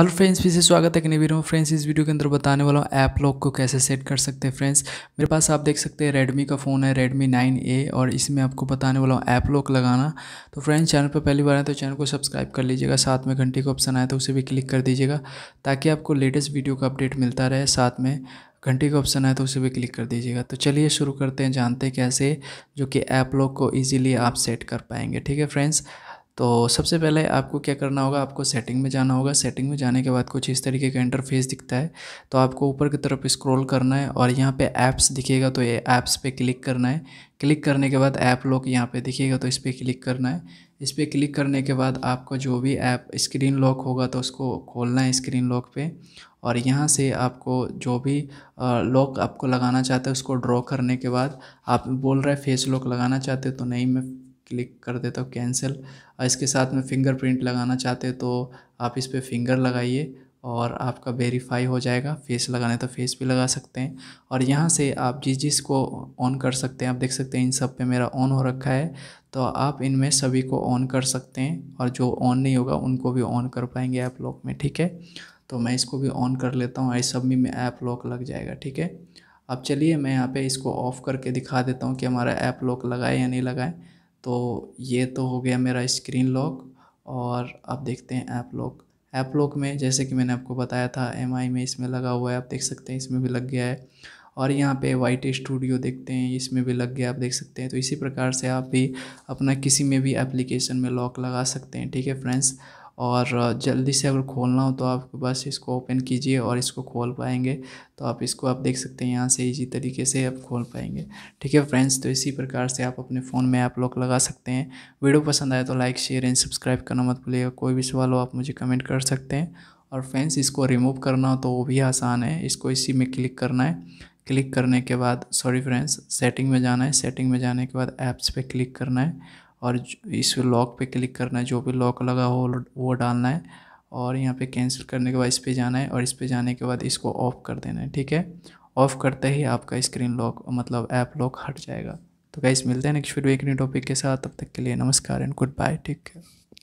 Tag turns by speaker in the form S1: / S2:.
S1: hello friends फिर से स्वागत है कि वीडियो फ्रेंड्स इस वीडियो के अंदर बताने वाला हूँ ऐप लॉक को कैसे सेट कर सकते हैं फ्रेंड्स मेरे पास आप देख सकते हैं रेडमी का फ़ोन है रेडमी 9A और इसमें आपको बताने वाला हूँ ऐप लॉक लगाना तो फ्रेंड्स चैनल पर पहली बार आए तो चैनल को सब्सक्राइब कर लीजिएगा साथ में घंटी का ऑप्शन आए तो उसे भी क्लिक कर दीजिएगा ताकि आपको लेटेस्ट वीडियो का अपडेट मिलता रहे साथ में घंटी का ऑप्शन आए तो उसे भी क्लिक कर दीजिएगा तो चलिए शुरू करते हैं जानते हैं कैसे जो कि ऐप लॉक को ईजिली आप सेट कर पाएंगे ठीक है फ्रेंड्स तो सबसे पहले आपको क्या करना होगा आपको सेटिंग में जाना होगा सेटिंग में जाने के बाद कुछ इस तरीके का इंटरफेस दिखता है तो आपको ऊपर की तरफ स्क्रॉल करना है और यहाँ पे ऐप्स दिखेगा तो ये ऐप्स पे क्लिक करना है क्लिक करने के बाद ऐप लॉक यहाँ पे दिखेगा तो इस पर क्लिक करना है इस पर क्लिक करने के बाद आपका जो भी ऐप स्क्रीन लॉक होगा तो उसको खोलना है स्क्रीन लॉक पे और यहाँ से आपको जो भी लॉक आपको लगाना चाहते हैं उसको ड्रॉ करने के बाद आप बोल रहे फेस लॉक लगाना चाहते हो तो नहीं मैं क्लिक कर देता हूँ कैंसिल और इसके साथ में फिंगरप्रिंट लगाना चाहते हैं तो आप इस पर फिंगर लगाइए और आपका वेरीफाई हो जाएगा फेस लगाने तो फेस भी लगा सकते हैं और यहाँ से आप जिस जिस को ऑन कर सकते हैं आप देख सकते हैं इन सब पे मेरा ऑन हो रखा है तो आप इनमें सभी को ऑन कर सकते हैं और जो ऑन नहीं होगा उनको भी ऑन कर पाएंगे ऐप लॉक में ठीक है तो मैं इसको भी ऑन कर लेता हूँ ऐसा भी में ऐप लॉक लग जाएगा ठीक है अब चलिए मैं यहाँ पर इसको ऑफ़ करके दिखा देता हूँ कि हमारा ऐप लॉक लगाए या नहीं लगाए तो ये तो हो गया मेरा स्क्रीन लॉक और अब देखते हैं ऐप लॉक ऐप लॉक में जैसे कि मैंने आपको बताया था एम में इसमें लगा हुआ है आप देख सकते हैं इसमें भी लग गया है और यहाँ पे वाइट स्टूडियो देखते हैं इसमें भी लग गया आप देख सकते हैं तो इसी प्रकार से आप भी अपना किसी में भी एप्लीकेशन में लॉक लगा सकते हैं ठीक है फ्रेंड्स और जल्दी से अगर खोलना हो तो आप बस इसको ओपन कीजिए और इसको खोल पाएंगे तो आप इसको आप देख सकते हैं यहाँ से इजी तरीके से आप खोल पाएंगे ठीक है फ्रेंड्स तो इसी प्रकार से आप अपने फ़ोन में आप लोग लगा सकते हैं वीडियो पसंद आए तो लाइक शेयर एंड सब्सक्राइब करना मत भूलिएगा कोई भी सवाल हो आप मुझे कमेंट कर सकते हैं और फ्रेंड्स इसको रिमूव करना हो तो वो भी आसान है इसको इसी में क्लिक करना है क्लिक करने के बाद सॉरी फ्रेंड्स सेटिंग में जाना है सेटिंग में जाने के बाद ऐप्स पे क्लिक करना है और इस लॉक पे क्लिक करना है जो भी लॉक लगा हो वो डालना है और यहाँ पे कैंसिल करने के बाद इस पर जाना है और इस पर जाने के बाद इसको ऑफ़ कर देना है ठीक है ऑफ़ करते ही आपका स्क्रीन लॉक मतलब ऐप लॉक हट जाएगा तो गाइस मिलते हैं नेक्स्ट वीडियो एक न्यू टॉपिक के साथ तब तक के लिए नमस्कार and goodbye take care